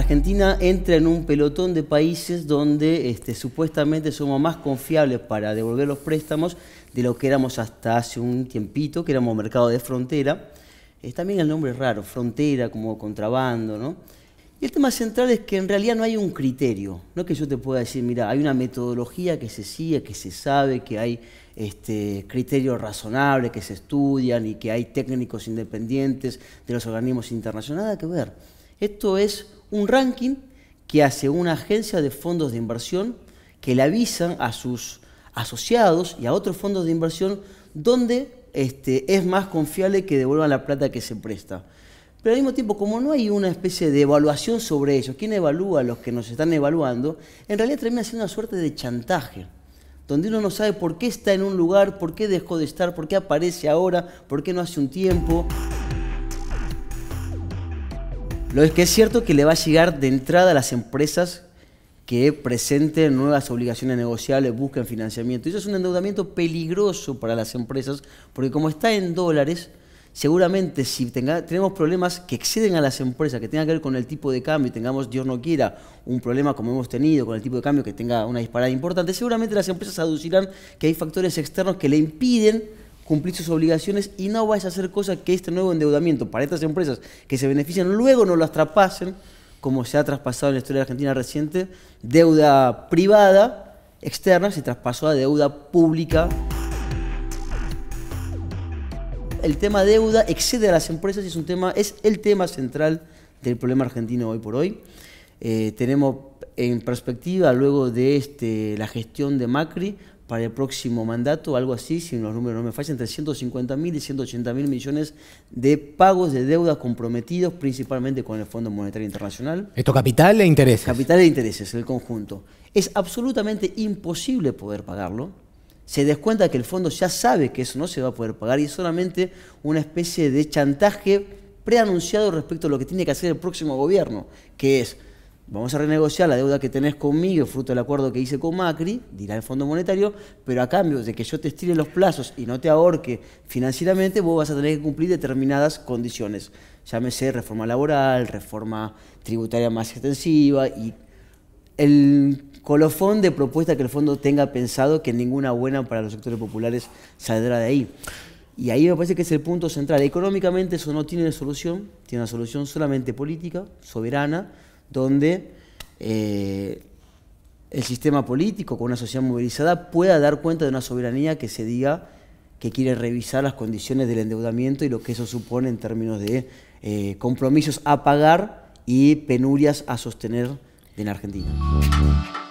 Argentina entra en un pelotón de países donde este, supuestamente somos más confiables para devolver los préstamos de lo que éramos hasta hace un tiempito, que éramos mercado de frontera. también el nombre es raro, frontera, como contrabando, ¿no? Y el tema central es que en realidad no hay un criterio, no que yo te pueda decir, mira, hay una metodología que se sigue, que se sabe, que hay este, criterios razonables que se estudian y que hay técnicos independientes de los organismos internacionales, nada que ver. Esto es un ranking que hace una agencia de fondos de inversión que le avisan a sus asociados y a otros fondos de inversión donde este, es más confiable que devuelvan la plata que se presta. Pero al mismo tiempo, como no hay una especie de evaluación sobre ellos, quién evalúa a los que nos están evaluando, en realidad termina siendo una suerte de chantaje, donde uno no sabe por qué está en un lugar, por qué dejó de estar, por qué aparece ahora, por qué no hace un tiempo. Lo que es cierto que le va a llegar de entrada a las empresas que presenten nuevas obligaciones negociables, busquen financiamiento. Y eso es un endeudamiento peligroso para las empresas, porque como está en dólares, seguramente si tenemos problemas que exceden a las empresas, que tengan que ver con el tipo de cambio y tengamos, Dios no quiera, un problema como hemos tenido con el tipo de cambio que tenga una disparada importante, seguramente las empresas aducirán que hay factores externos que le impiden cumplir sus obligaciones y no vayas a hacer cosas que este nuevo endeudamiento para estas empresas que se benefician luego no las traspasen, como se ha traspasado en la historia de Argentina reciente, deuda privada externa se traspasó a deuda pública. El tema deuda excede a las empresas y es un tema, es el tema central del problema argentino hoy por hoy. Eh, tenemos en perspectiva luego de este, la gestión de Macri para el próximo mandato, algo así, si los números no me fallan, entre 150 y 180 mil millones de pagos de deudas comprometidos, principalmente con el Fondo Monetario Internacional. ¿Esto capital e intereses? Capital e intereses, el conjunto. Es absolutamente imposible poder pagarlo. Se descuenta que el fondo ya sabe que eso no se va a poder pagar y es solamente una especie de chantaje preanunciado respecto a lo que tiene que hacer el próximo gobierno, que es Vamos a renegociar la deuda que tenés conmigo, fruto del acuerdo que hice con Macri, dirá el Fondo Monetario, pero a cambio de que yo te estire los plazos y no te ahorque financieramente, vos vas a tener que cumplir determinadas condiciones. Llámese reforma laboral, reforma tributaria más extensiva y el colofón de propuesta que el fondo tenga pensado que ninguna buena para los sectores populares saldrá de ahí. Y ahí me parece que es el punto central. Económicamente eso no tiene solución, tiene una solución solamente política, soberana, donde eh, el sistema político, con una sociedad movilizada, pueda dar cuenta de una soberanía que se diga que quiere revisar las condiciones del endeudamiento y lo que eso supone en términos de eh, compromisos a pagar y penurias a sostener en Argentina.